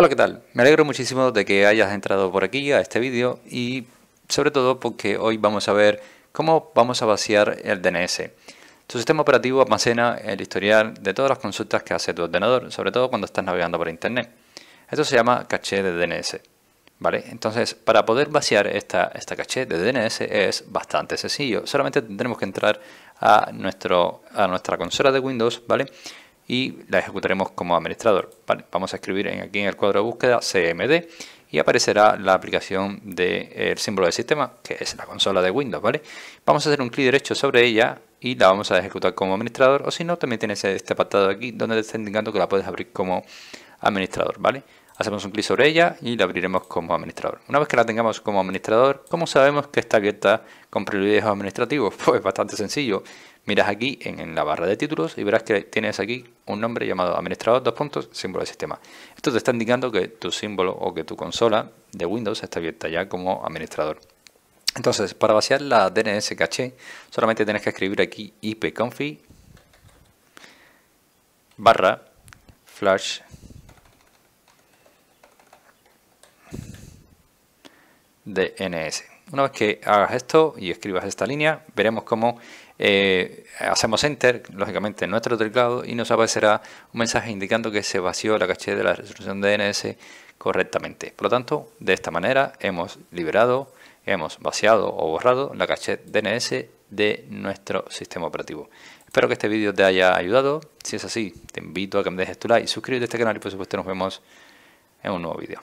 Hola, ¿qué tal? Me alegro muchísimo de que hayas entrado por aquí a este vídeo y sobre todo porque hoy vamos a ver cómo vamos a vaciar el DNS. Tu sistema operativo almacena el historial de todas las consultas que hace tu ordenador, sobre todo cuando estás navegando por internet. Esto se llama caché de DNS. ¿Vale? Entonces, para poder vaciar esta, esta caché de DNS es bastante sencillo. Solamente tendremos que entrar a, nuestro, a nuestra consola de Windows, ¿vale? y la ejecutaremos como administrador. vamos a escribir en, aquí en el cuadro de búsqueda cmd y aparecerá la aplicación del símbolo del sistema, que es la consola de Windows, ¿vale? Vamos a hacer un clic derecho sobre ella y la vamos a ejecutar como administrador, o si no, también tienes este apartado aquí donde te está indicando que la puedes abrir como administrador, ¿vale? Hacemos un clic sobre ella y la abriremos como administrador. Una vez que la tengamos como administrador, ¿cómo sabemos que está abierta con privilegios administrativos? Pues bastante sencillo. Miras aquí en, la barra de títulos y verás que tienes aquí un nombre llamado administrador, dos puntos, símbolo de sistema. Esto te está indicando que tu símbolo o que tu consola de Windows está abierta ya como administrador. Entonces, para vaciar la DNS caché, solamente tienes que escribir aquí ipconfig barra flash DNS. Una vez que hagas esto y escribas esta línea, veremos cómo eh, hacemos enter, lógicamente, en nuestro teclado y nos aparecerá un mensaje indicando que se vació la caché de la resolución DNS correctamente. Por lo tanto, de esta manera hemos liberado, hemos vaciado o borrado la caché DNS de nuestro sistema operativo. Espero que este vídeo te haya ayudado. Si es así, te invito a que me dejes tu like, suscríbete a este canal y por supuesto nos vemos en un nuevo vídeo.